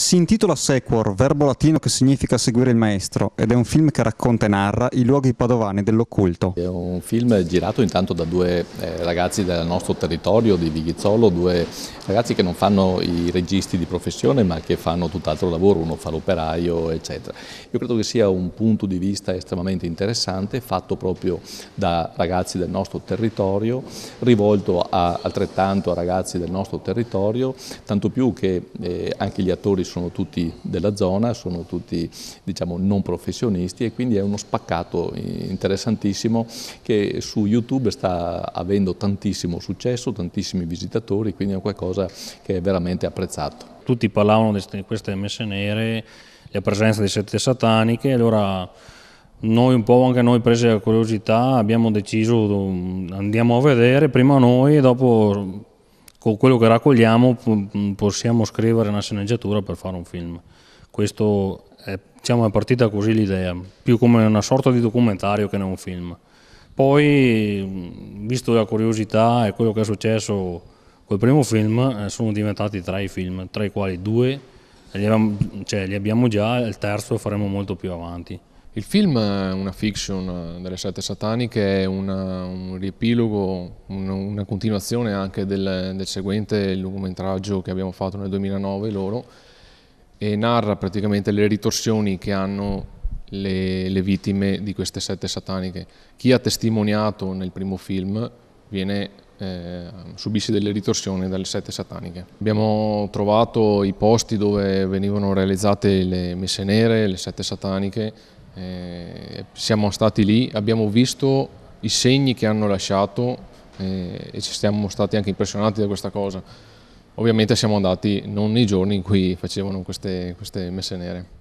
Si intitola Sequor, verbo latino che significa seguire il maestro, ed è un film che racconta e narra i luoghi padovani dell'occulto. È un film girato intanto da due eh, ragazzi del nostro territorio di Vighizzolo, due ragazzi che non fanno i registi di professione ma che fanno tutt'altro lavoro, uno fa l'operaio eccetera. Io credo che sia un punto di vista estremamente interessante, fatto proprio da ragazzi del nostro territorio, rivolto a, altrettanto a ragazzi del nostro territorio, tanto più che eh, anche gli attori sono tutti della zona, sono tutti diciamo, non professionisti e quindi è uno spaccato interessantissimo che su YouTube sta avendo tantissimo successo, tantissimi visitatori, quindi è qualcosa che è veramente apprezzato. Tutti parlavano di queste messe nere, la presenza di sette sataniche, allora noi un po' anche noi presi la curiosità abbiamo deciso um, andiamo a vedere prima noi e dopo con quello che raccogliamo possiamo scrivere una sceneggiatura per fare un film. Questo è, diciamo, è partita così l'idea, più come una sorta di documentario che non un film. Poi, visto la curiosità e quello che è successo col primo film, eh, sono diventati tre i film, tra i quali due li abbiamo, cioè, li abbiamo già, il terzo lo faremo molto più avanti. Il film è una fiction delle sette sataniche, è una, un riepilogo, un, una continuazione anche del, del seguente lungometraggio che abbiamo fatto nel 2009 loro e narra praticamente le ritorsioni che hanno le, le, vittime di queste sette sataniche. Chi ha testimoniato nel primo film viene, eh, subisce delle ritorsioni dalle sette sataniche. Abbiamo trovato i posti dove venivano realizzate le messe nere, le sette sataniche, eh, siamo stati lì, abbiamo visto i segni che hanno lasciato eh, e ci siamo stati anche impressionati da questa cosa. Ovviamente siamo andati non nei giorni in cui facevano queste, queste messe nere.